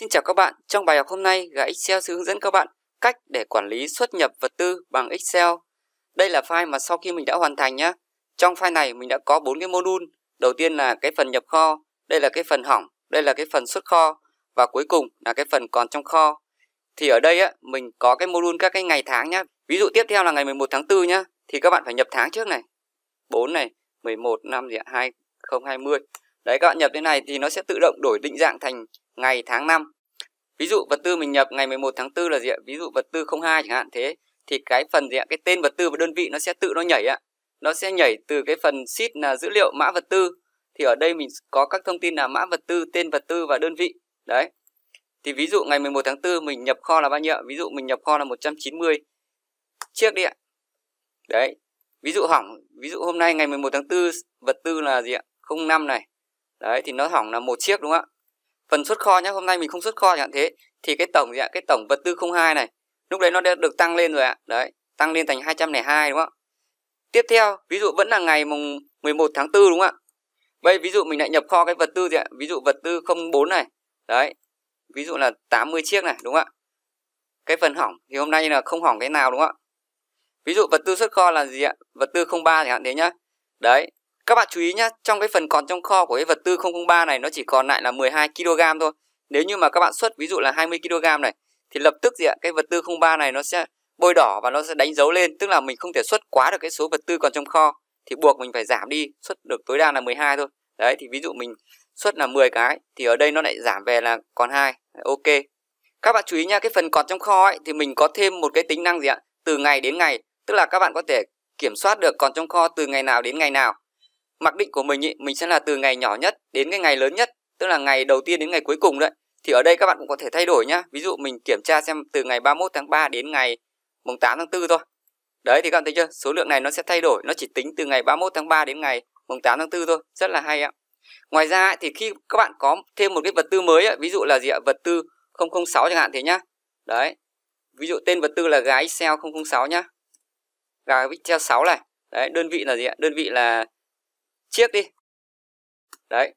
Xin chào các bạn, trong bài học hôm nay, gã Excel sẽ hướng dẫn các bạn cách để quản lý xuất nhập vật tư bằng Excel. Đây là file mà sau khi mình đã hoàn thành nhé. Trong file này mình đã có bốn cái module. Đầu tiên là cái phần nhập kho, đây là cái phần hỏng, đây là cái phần xuất kho và cuối cùng là cái phần còn trong kho. Thì ở đây á, mình có cái module các cái ngày tháng nhé. Ví dụ tiếp theo là ngày 11 tháng 4 nhé. Thì các bạn phải nhập tháng trước này. 4 này, 11 năm gì ạ, 2020. Đấy các bạn nhập thế này thì nó sẽ tự động đổi định dạng thành ngày tháng năm. Ví dụ vật tư mình nhập ngày 11 tháng 4 là gì ạ? Ví dụ vật tư 02 chẳng hạn thế thì cái phần gì ạ? Cái tên vật tư và đơn vị nó sẽ tự nó nhảy ạ. Nó sẽ nhảy từ cái phần sheet là dữ liệu mã vật tư thì ở đây mình có các thông tin là mã vật tư, tên vật tư và đơn vị. Đấy. Thì ví dụ ngày 11 tháng 4 mình nhập kho là bao nhiêu? Ví dụ mình nhập kho là 190 chiếc đi ạ. Đấy. Ví dụ hỏng, ví dụ hôm nay ngày 11 tháng 4 vật tư là gì ạ? 05 này đấy thì nó hỏng là một chiếc đúng không ạ phần xuất kho nhé hôm nay mình không xuất kho chẳng thế thì cái tổng gì ạ cái tổng vật tư không hai này lúc đấy nó đã được tăng lên rồi ạ đấy tăng lên thành 202 đúng không ạ tiếp theo ví dụ vẫn là ngày mùng 11 tháng 4 đúng không ạ Bây ví dụ mình lại nhập kho cái vật tư gì ạ? Ví dụ vật tư 04 này. Đấy. Ví dụ là 80 chiếc này đúng không ạ? Cái phần hỏng thì hôm nay là không hỏng cái nào đúng không ạ? Ví dụ vật tư xuất kho là gì ạ? Vật tư 03 chẳng hạn thế nhá. Đấy, các bạn chú ý nhé, trong cái phần còn trong kho của cái vật tư 003 này nó chỉ còn lại là 12 kg thôi. Nếu như mà các bạn xuất ví dụ là 20 kg này thì lập tức gì ạ, cái vật tư 03 này nó sẽ bôi đỏ và nó sẽ đánh dấu lên, tức là mình không thể xuất quá được cái số vật tư còn trong kho thì buộc mình phải giảm đi, xuất được tối đa là 12 thôi. Đấy thì ví dụ mình xuất là 10 cái thì ở đây nó lại giảm về là còn 2. Ok. Các bạn chú ý nha, cái phần còn trong kho ấy thì mình có thêm một cái tính năng gì ạ? Từ ngày đến ngày, tức là các bạn có thể kiểm soát được còn trong kho từ ngày nào đến ngày nào mặc định của mình ý, mình sẽ là từ ngày nhỏ nhất đến cái ngày lớn nhất tức là ngày đầu tiên đến ngày cuối cùng đấy thì ở đây các bạn cũng có thể thay đổi nhá ví dụ mình kiểm tra xem từ ngày 31 tháng 3 đến ngày mùng 8 tháng 4 thôi đấy thì các bạn thấy chưa số lượng này nó sẽ thay đổi nó chỉ tính từ ngày 31 tháng 3 đến ngày mùng 8 tháng 4 thôi rất là hay ạ ngoài ra thì khi các bạn có thêm một cái vật tư mới ví dụ là gì ạ vật tư 006 chẳng hạn thế nhá đấy ví dụ tên vật tư là gái Excel 006 nhá gái Excel 6 này đấy đơn vị là gì ạ đơn vị là chiếc đi đấy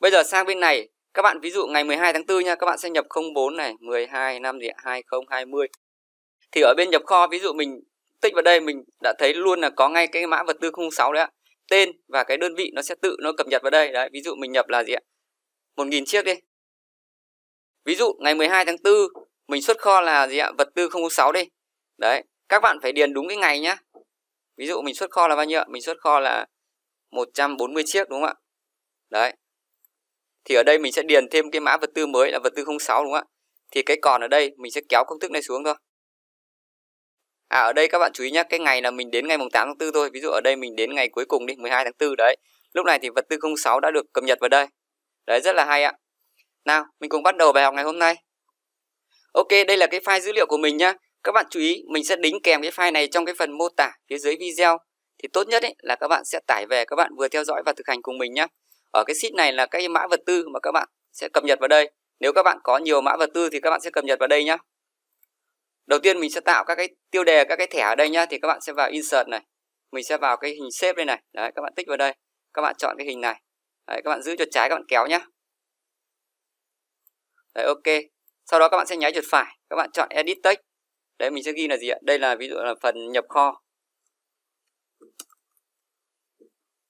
bây giờ sang bên này các bạn ví dụ ngày 12 tháng 4 nha các bạn sẽ nhập 04 này 12 năm gì 2020 thì ở bên nhập kho ví dụ mình tích vào đây mình đã thấy luôn là có ngay cái mã vật tư 06 đấy ạ tên và cái đơn vị nó sẽ tự nó cập nhật vào đây đấy ví dụ mình nhập là gì ạ 1 chiếc đi ví dụ ngày 12 tháng 4 mình xuất kho là gì ạ vật tư 006 đi đấy các bạn phải điền đúng cái ngày nhá ví dụ mình xuất kho là bao nhiêu mình xuất kho là 140 chiếc đúng không ạ đấy thì ở đây mình sẽ điền thêm cái mã vật tư mới là vật tư 06 đúng không ạ thì cái còn ở đây mình sẽ kéo công thức này xuống thôi À ở đây các bạn chú ý nhé, cái ngày là mình đến ngày mùng 8 tháng 4 thôi. Ví dụ ở đây mình đến ngày cuối cùng đi, 12 tháng 4 đấy. Lúc này thì vật tư 06 đã được cập nhật vào đây. Đấy rất là hay ạ. Nào, mình cùng bắt đầu bài học ngày hôm nay. Ok, đây là cái file dữ liệu của mình nhá. Các bạn chú ý, mình sẽ đính kèm cái file này trong cái phần mô tả phía dưới video. Thì tốt nhất ấy, là các bạn sẽ tải về các bạn vừa theo dõi và thực hành cùng mình nhé. Ở cái sheet này là cái mã vật tư mà các bạn sẽ cập nhật vào đây. Nếu các bạn có nhiều mã vật tư thì các bạn sẽ cập nhật vào đây nhé. Đầu tiên mình sẽ tạo các cái tiêu đề, các cái thẻ ở đây nhá. Thì các bạn sẽ vào Insert này. Mình sẽ vào cái hình shape đây này. Đấy, các bạn tích vào đây. Các bạn chọn cái hình này. Đấy, các bạn giữ chuột trái các bạn kéo nhá. Đấy, ok. Sau đó các bạn sẽ nháy chuột phải. Các bạn chọn Edit Text đấy mình sẽ ghi là gì ạ đây là ví dụ là phần nhập kho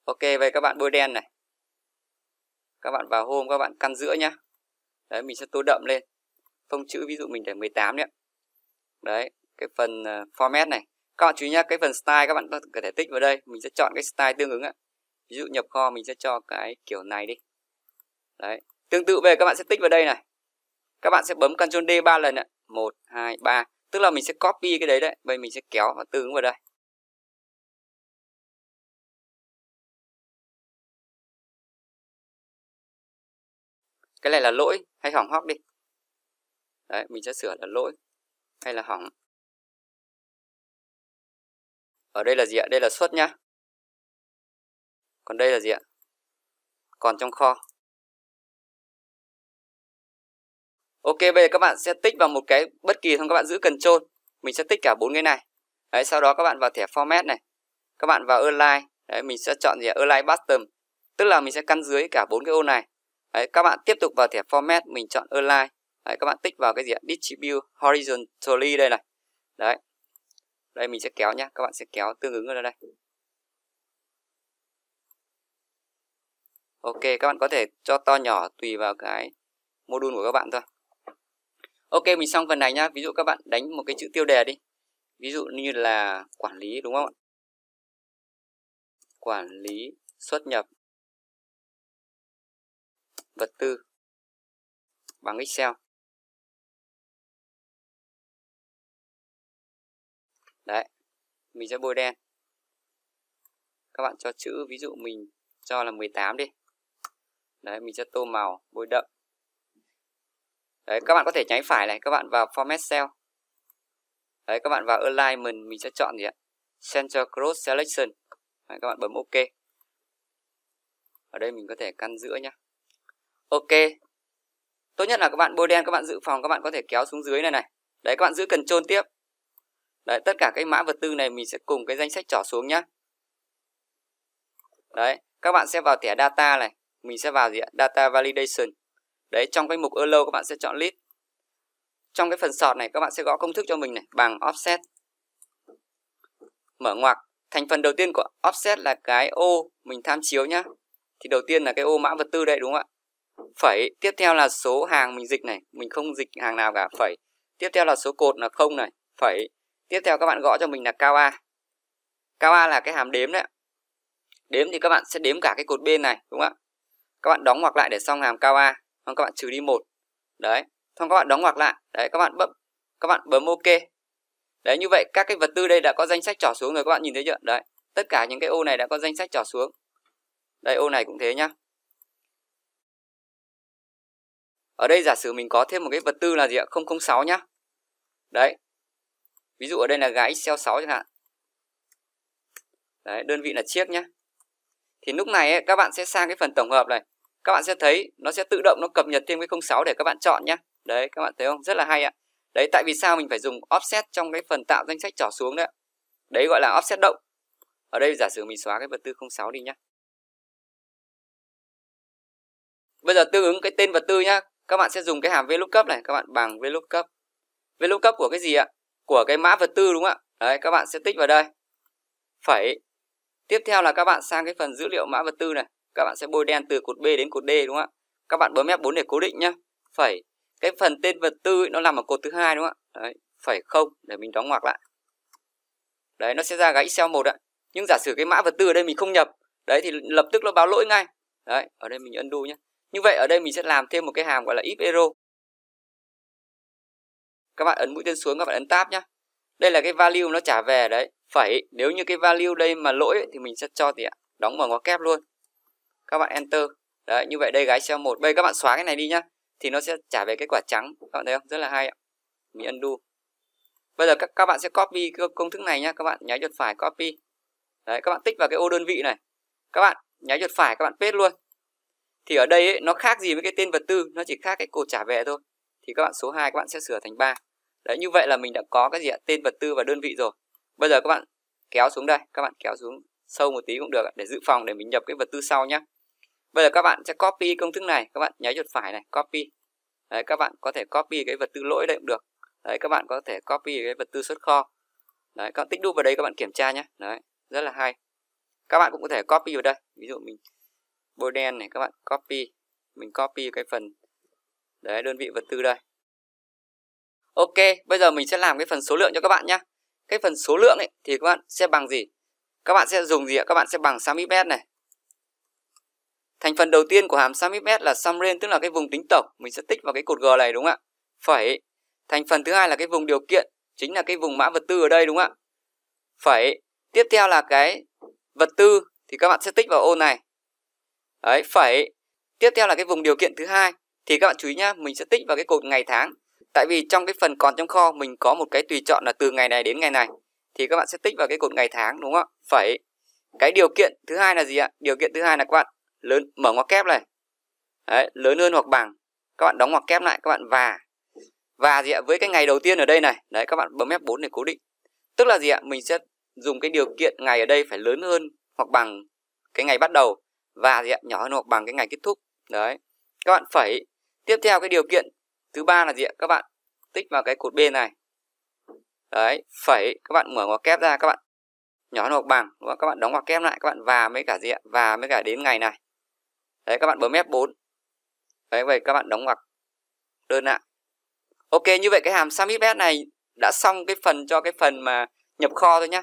ok về các bạn bôi đen này các bạn vào hôm các bạn căn giữa nhá đấy mình sẽ tô đậm lên phông chữ ví dụ mình để 18 đấy đấy cái phần ờ, format này các bạn chú ý nhá cái phần style các bạn có thể tích vào đây mình sẽ chọn cái style tương ứng ạ ví dụ nhập kho mình sẽ cho cái kiểu này đi đấy tương tự về các bạn sẽ tích vào đây này các bạn sẽ bấm Ctrl D 3 lần ạ 1 2 3 tức là mình sẽ copy cái đấy đấy vậy mình sẽ kéo và tương vào đây cái này là lỗi hay hỏng hóc đi đấy mình sẽ sửa là lỗi hay là hỏng ở đây là gì ạ đây là suất nhá còn đây là gì ạ còn trong kho Ok, bây giờ các bạn sẽ tích vào một cái bất kỳ xong các bạn giữ cần trôn. Mình sẽ tích cả bốn cái này. Đấy, sau đó các bạn vào thẻ Format này. Các bạn vào Align. Đấy, mình sẽ chọn gì Align Bottom. Tức là mình sẽ căn dưới cả bốn cái ô này. Đấy, các bạn tiếp tục vào thẻ Format, mình chọn Align. Đấy, các bạn tích vào cái gì ạ? Distribute Horizontally đây này. Đấy. Đây mình sẽ kéo nhá, các bạn sẽ kéo tương ứng ở đây. Ok, các bạn có thể cho to nhỏ tùy vào cái module của các bạn thôi ok mình xong phần này nhá ví dụ các bạn đánh một cái chữ tiêu đề đi ví dụ như là quản lý đúng không ạ quản lý xuất nhập vật tư bằng Excel đấy mình sẽ bôi đen các bạn cho chữ ví dụ mình cho là 18 đi đấy mình sẽ tô màu bôi đậm đấy các bạn có thể nháy phải này các bạn vào format cell đấy các bạn vào alignment mình sẽ chọn gì ạ center cross selection đấy, các bạn bấm ok ở đây mình có thể căn giữa nhá ok tốt nhất là các bạn bôi đen các bạn dự phòng các bạn có thể kéo xuống dưới này này đấy các bạn giữ cần trôn tiếp đấy tất cả cái mã vật tư này mình sẽ cùng cái danh sách trỏ xuống nhá đấy các bạn sẽ vào thẻ data này mình sẽ vào gì ạ data validation Đấy, trong cái mục allow các bạn sẽ chọn list. Trong cái phần sort này các bạn sẽ gõ công thức cho mình này bằng offset. Mở ngoặc, thành phần đầu tiên của offset là cái ô mình tham chiếu nhá. Thì đầu tiên là cái ô mã vật tư đây đúng không ạ? Phẩy, tiếp theo là số hàng mình dịch này, mình không dịch hàng nào cả, phẩy. Tiếp theo là số cột là không này, phẩy. Tiếp theo các bạn gõ cho mình là cao A. Cao A là cái hàm đếm đấy. Đếm thì các bạn sẽ đếm cả cái cột bên này đúng không ạ? Các bạn đóng ngoặc lại để xong hàm cao A xong các bạn trừ đi một đấy xong các bạn đóng ngoặc lại đấy các bạn bấm các bạn bấm ok đấy như vậy các cái vật tư đây đã có danh sách trỏ xuống rồi các bạn nhìn thấy chưa đấy tất cả những cái ô này đã có danh sách trỏ xuống đây ô này cũng thế nhá ở đây giả sử mình có thêm một cái vật tư là gì ạ 006 nhá đấy ví dụ ở đây là gái Excel 6 chẳng hạn đấy đơn vị là chiếc nhá thì lúc này ấy, các bạn sẽ sang cái phần tổng hợp này các bạn sẽ thấy nó sẽ tự động nó cập nhật thêm cái 06 để các bạn chọn nhé đấy các bạn thấy không rất là hay ạ đấy tại vì sao mình phải dùng offset trong cái phần tạo danh sách trỏ xuống đấy đấy gọi là offset động ở đây giả sử mình xóa cái vật tư 06 đi nhé bây giờ tương ứng cái tên vật tư nhá các bạn sẽ dùng cái hàm vlookup này các bạn bằng vlookup vlookup của cái gì ạ của cái mã vật tư đúng không ạ đấy các bạn sẽ tích vào đây phẩy tiếp theo là các bạn sang cái phần dữ liệu mã vật tư này các bạn sẽ bôi đen từ cột B đến cột D đúng không ạ? Các bạn bấm F4 để cố định nhá. Phẩy. Cái phần tên vật tư ấy, nó nằm ở cột thứ hai đúng không ạ? Đấy, phẩy không để mình đóng ngoặc lại. Đấy, nó sẽ ra cái Excel 1 ạ. Nhưng giả sử cái mã vật tư ở đây mình không nhập, đấy thì lập tức nó báo lỗi ngay. Đấy, ở đây mình undo nhé. Như vậy ở đây mình sẽ làm thêm một cái hàm gọi là if error. Các bạn ấn mũi tên xuống các bạn ấn tab nhé. Đây là cái value nó trả về đấy. Phẩy, nếu như cái value đây mà lỗi ấy, thì mình sẽ cho thì ạ, đóng mở ngoặc kép luôn các bạn enter đấy như vậy đây gái xe một bây các bạn xóa cái này đi nhá thì nó sẽ trả về kết quả trắng các bạn thấy không rất là hay ạ mình undo bây giờ các các bạn sẽ copy công thức này nhá các bạn nháy chuột phải copy đấy các bạn tích vào cái ô đơn vị này các bạn nháy chuột phải các bạn paste luôn thì ở đây ấy, nó khác gì với cái tên vật tư nó chỉ khác cái cột trả về thôi thì các bạn số 2 các bạn sẽ sửa thành 3 đấy như vậy là mình đã có cái gì ạ tên vật tư và đơn vị rồi bây giờ các bạn kéo xuống đây các bạn kéo xuống sâu một tí cũng được để dự phòng để mình nhập cái vật tư sau nhé bây giờ các bạn sẽ copy công thức này các bạn nháy chuột phải này copy đấy các bạn có thể copy cái vật tư lỗi đấy cũng được đấy các bạn có thể copy cái vật tư xuất kho đấy các bạn tích đu vào đây các bạn kiểm tra nhé đấy rất là hay các bạn cũng có thể copy vào đây ví dụ mình bôi đen này các bạn copy mình copy cái phần đấy đơn vị vật tư đây ok bây giờ mình sẽ làm cái phần số lượng cho các bạn nhé cái phần số lượng ấy thì các bạn sẽ bằng gì các bạn sẽ dùng gì ạ các bạn sẽ bằng samipet này Thành phần đầu tiên của hàm sum x là sum range tức là cái vùng tính tổng, mình sẽ tích vào cái cột g này đúng không ạ? Phẩy. Thành phần thứ hai là cái vùng điều kiện, chính là cái vùng mã vật tư ở đây đúng không ạ? Phẩy. Tiếp theo là cái vật tư thì các bạn sẽ tích vào ô này. Đấy, phẩy. Tiếp theo là cái vùng điều kiện thứ hai thì các bạn chú ý nhá, mình sẽ tích vào cái cột ngày tháng. Tại vì trong cái phần còn trong kho mình có một cái tùy chọn là từ ngày này đến ngày này thì các bạn sẽ tích vào cái cột ngày tháng đúng không ạ? Phẩy. Cái điều kiện thứ hai là gì ạ? Điều kiện thứ hai là các bạn lớn mở ngoặc kép này Đấy, lớn hơn hoặc bằng các bạn đóng ngoặc kép lại các bạn và và gì ạ với cái ngày đầu tiên ở đây này đấy các bạn bấm F4 để cố định tức là gì ạ mình sẽ dùng cái điều kiện ngày ở đây phải lớn hơn hoặc bằng cái ngày bắt đầu và gì ạ nhỏ hơn hoặc bằng cái ngày kết thúc đấy các bạn phải tiếp theo cái điều kiện thứ ba là gì ạ các bạn tích vào cái cột bên này đấy phải các bạn mở ngoặc kép ra các bạn nhỏ hơn hoặc bằng đúng không? các bạn đóng ngoặc kép lại các bạn và mới cả gì ạ và mới cả đến ngày này đấy các bạn bấm F4 đấy vậy các bạn đóng ngoặc đơn ạ ok như vậy cái hàm submit này đã xong cái phần cho cái phần mà nhập kho thôi nhá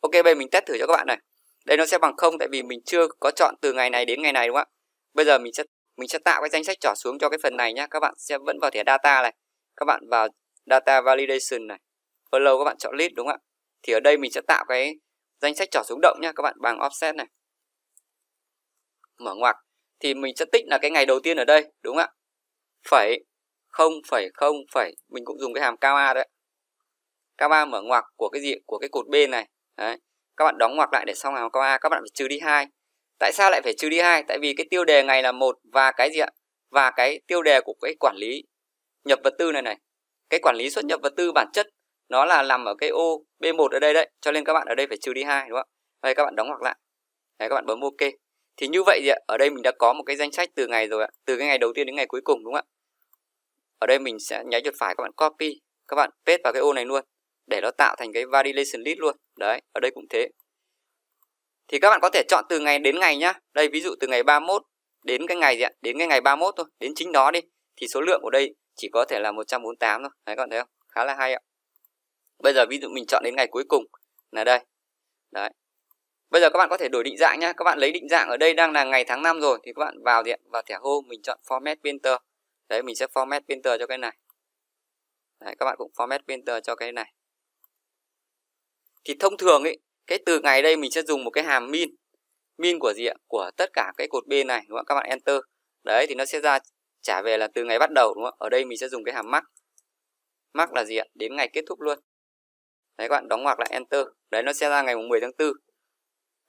ok bây giờ mình test thử cho các bạn này đây nó sẽ bằng không tại vì mình chưa có chọn từ ngày này đến ngày này đúng không ạ bây giờ mình sẽ mình sẽ tạo cái danh sách trỏ xuống cho cái phần này nhá các bạn sẽ vẫn vào thẻ data này các bạn vào data validation này follow các bạn chọn list đúng không ạ thì ở đây mình sẽ tạo cái danh sách trỏ xuống động nhá các bạn bằng offset này mở ngoặc thì mình sẽ tích là cái ngày đầu tiên ở đây đúng không ạ phẩy không phẩy không phẩy mình cũng dùng cái hàm cao a đấy cao a mở ngoặc của cái gì của cái cột b này đấy các bạn đóng ngoặc lại để xong hàm cao a các bạn phải trừ đi hai tại sao lại phải trừ đi hai tại vì cái tiêu đề ngày là một và cái gì ạ và cái tiêu đề của cái quản lý nhập vật tư này này cái quản lý xuất nhập vật tư bản chất nó là nằm ở cái ô B1 ở đây đấy cho nên các bạn ở đây phải trừ đi hai đúng không ạ đây các bạn đóng ngoặc lại đấy các bạn bấm ok thì như vậy thì ở đây mình đã có một cái danh sách từ ngày rồi ạ, từ cái ngày đầu tiên đến ngày cuối cùng đúng không ạ? Ở đây mình sẽ nháy chuột phải các bạn copy, các bạn paste vào cái ô này luôn để nó tạo thành cái validation list luôn. Đấy, ở đây cũng thế. Thì các bạn có thể chọn từ ngày đến ngày nhá. Đây ví dụ từ ngày 31 đến cái ngày gì ạ? Đến cái ngày 31 thôi, đến chính đó đi. Thì số lượng của đây chỉ có thể là 148 thôi. Đấy các bạn thấy không? Khá là hay ạ. Bây giờ ví dụ mình chọn đến ngày cuối cùng là đây. Đấy. Bây giờ các bạn có thể đổi định dạng nhé. Các bạn lấy định dạng ở đây đang là ngày tháng năm rồi thì các bạn vào điện vào thẻ home mình chọn format printer, Đấy mình sẽ format printer cho cái này. Đấy, các bạn cũng format printer cho cái này. Thì thông thường ấy, cái từ ngày đây mình sẽ dùng một cái hàm min. Min của gì ạ? Của tất cả cái cột b này đúng không? Các bạn enter. Đấy thì nó sẽ ra trả về là từ ngày bắt đầu đúng không? Ở đây mình sẽ dùng cái hàm max. Max là gì ạ? Đến ngày kết thúc luôn. Đấy các bạn đóng ngoặc lại enter. Đấy nó sẽ ra ngày 10 tháng 4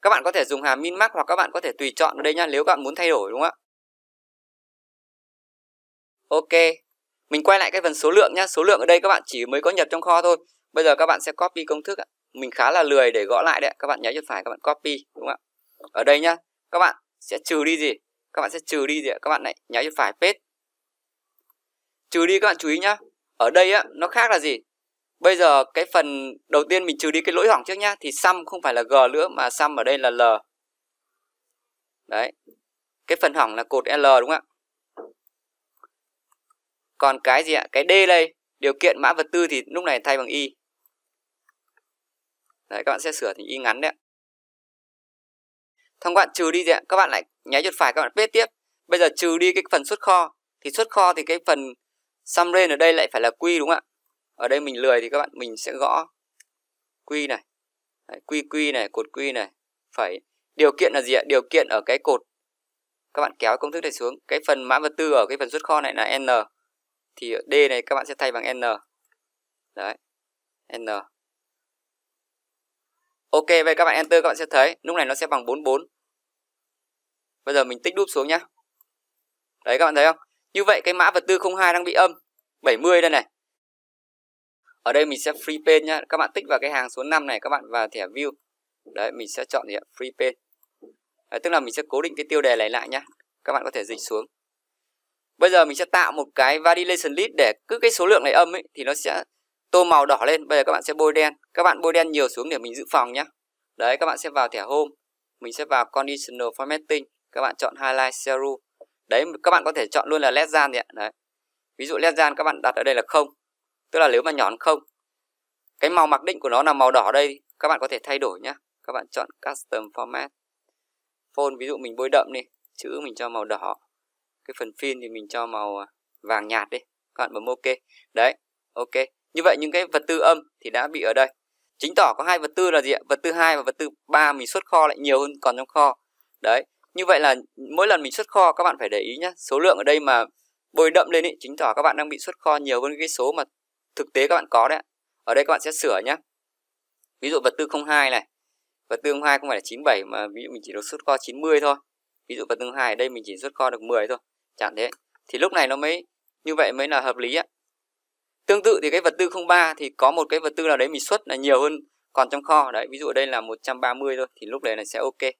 các bạn có thể dùng hàm min max hoặc các bạn có thể tùy chọn ở đây nha nếu các bạn muốn thay đổi đúng không ạ ok mình quay lại cái phần số lượng nhá số lượng ở đây các bạn chỉ mới có nhập trong kho thôi bây giờ các bạn sẽ copy công thức ạ mình khá là lười để gõ lại đấy các bạn nháy chuột phải các bạn copy đúng không ạ ở đây nhá các bạn sẽ trừ đi gì các bạn sẽ trừ đi gì ạ các bạn lại nháy chuột phải paste trừ đi các bạn chú ý nhá ở đây á nó khác là gì Bây giờ cái phần đầu tiên mình trừ đi cái lỗi hỏng trước nhá thì sum không phải là g nữa mà sum ở đây là l. Đấy. Cái phần hỏng là cột L đúng không ạ? Còn cái gì ạ? Cái D đây, điều kiện mã vật tư thì lúc này thay bằng y. Đấy các bạn sẽ sửa thành y ngắn đấy ạ. Thông qua trừ đi gì ạ? Các bạn lại nháy chuột phải các bạn viết tiếp. Bây giờ trừ đi cái phần xuất kho thì xuất kho thì cái phần sum range ở đây lại phải là q đúng không ạ? ở đây mình lười thì các bạn mình sẽ gõ quy này Đấy, quy quy này cột quy này phải điều kiện là gì ạ điều kiện ở cái cột các bạn kéo công thức này xuống cái phần mã vật tư ở cái phần xuất kho này là n thì d này các bạn sẽ thay bằng n đấy n ok vậy các bạn enter các bạn sẽ thấy lúc này nó sẽ bằng 44 bây giờ mình tích đúp xuống nhá đấy các bạn thấy không như vậy cái mã vật tư 02 đang bị âm 70 đây này ở đây mình sẽ free page nhá các bạn tích vào cái hàng số 5 này các bạn vào thẻ view đấy mình sẽ chọn gì ạ free page đấy, tức là mình sẽ cố định cái tiêu đề này lại nhá các bạn có thể dịch xuống bây giờ mình sẽ tạo một cái validation list để cứ cái số lượng này âm ấy thì nó sẽ tô màu đỏ lên bây giờ các bạn sẽ bôi đen các bạn bôi đen nhiều xuống để mình dự phòng nhá đấy các bạn sẽ vào thẻ home mình sẽ vào conditional formatting các bạn chọn highlight zero đấy các bạn có thể chọn luôn là less than ạ đấy ví dụ less than các bạn đặt ở đây là không tức là nếu mà nhỏ hơn không cái màu mặc định của nó là màu đỏ đây các bạn có thể thay đổi nhé các bạn chọn custom format phone ví dụ mình bôi đậm đi chữ mình cho màu đỏ cái phần phim thì mình cho màu à, vàng nhạt đi các bạn bấm ok đấy ok như vậy những cái vật tư âm thì đã bị ở đây chính tỏ có hai vật tư là gì ạ vật tư hai và vật tư ba mình xuất kho lại nhiều hơn còn trong kho đấy như vậy là mỗi lần mình xuất kho các bạn phải để ý nhé số lượng ở đây mà bôi đậm lên ý, chính tỏ các bạn đang bị xuất kho nhiều hơn cái số mà thực tế các bạn có đấy ở đây các bạn sẽ sửa nhé ví dụ vật tư 02 này vật tư 02 không phải là 97 mà ví dụ mình chỉ được xuất kho 90 thôi ví dụ vật tư 02 ở đây mình chỉ xuất kho được 10 thôi chẳng thế thì lúc này nó mới như vậy mới là hợp lý ạ tương tự thì cái vật tư 03 thì có một cái vật tư nào đấy mình xuất là nhiều hơn còn trong kho đấy ví dụ ở đây là 130 thôi thì lúc đấy là sẽ ok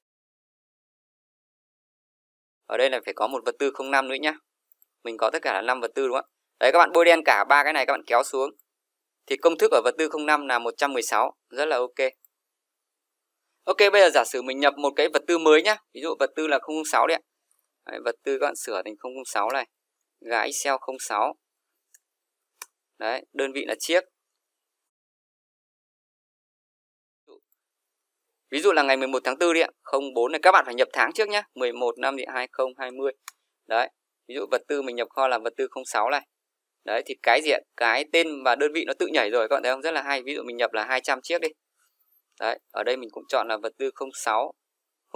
ở đây là phải có một vật tư 05 nữa nhá mình có tất cả là 5 vật tư đúng không ạ đấy các bạn bôi đen cả ba cái này các bạn kéo xuống thì công thức ở vật tư 05 là 116 rất là ok ok bây giờ giả sử mình nhập một cái vật tư mới nhá ví dụ vật tư là 006 đấy ạ đấy, vật tư các bạn sửa thành 006 này gái excel 06 đấy đơn vị là chiếc Ví dụ là ngày 11 tháng 4 đi ạ, 04 này các bạn phải nhập tháng trước nhá 11 năm thì 2020. Đấy, ví dụ vật tư mình nhập kho là vật tư 06 này đấy thì cái diện cái tên và đơn vị nó tự nhảy rồi các bạn thấy không rất là hay ví dụ mình nhập là 200 chiếc đi đấy ở đây mình cũng chọn là vật tư 06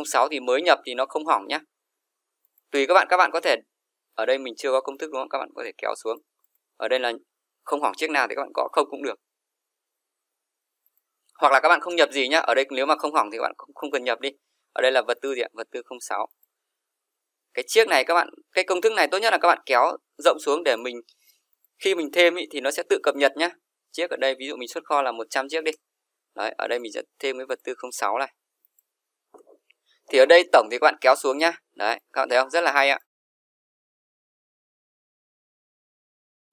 06 thì mới nhập thì nó không hỏng nhá tùy các bạn các bạn có thể ở đây mình chưa có công thức đúng không các bạn có thể kéo xuống ở đây là không hỏng chiếc nào thì các bạn có không cũng được hoặc là các bạn không nhập gì nhá ở đây nếu mà không hỏng thì các bạn không, không cần nhập đi ở đây là vật tư gì ạ vật tư 06 cái chiếc này các bạn cái công thức này tốt nhất là các bạn kéo rộng xuống để mình khi mình thêm ý, thì nó sẽ tự cập nhật nhá chiếc ở đây ví dụ mình xuất kho là 100 chiếc đi Đấy, ở đây mình sẽ thêm cái vật tư 06 này thì ở đây tổng thì các bạn kéo xuống nhá đấy các bạn thấy không rất là hay ạ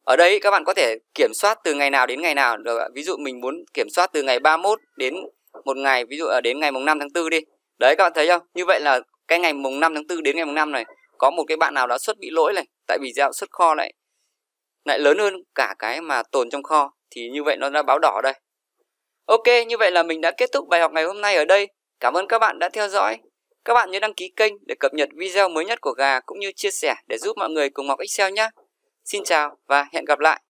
ở đây các bạn có thể kiểm soát từ ngày nào đến ngày nào được ví dụ mình muốn kiểm soát từ ngày 31 đến một ngày ví dụ là đến ngày mùng 5 tháng 4 đi đấy các bạn thấy không như vậy là cái ngày mùng 5 tháng 4 đến ngày mùng 5 này có một cái bạn nào đã xuất bị lỗi này tại vì giao xuất kho lại lại lớn hơn cả cái mà tồn trong kho thì như vậy nó đã báo đỏ đây. Ok, như vậy là mình đã kết thúc bài học ngày hôm nay ở đây. Cảm ơn các bạn đã theo dõi. Các bạn nhớ đăng ký kênh để cập nhật video mới nhất của gà cũng như chia sẻ để giúp mọi người cùng học Excel nhé. Xin chào và hẹn gặp lại.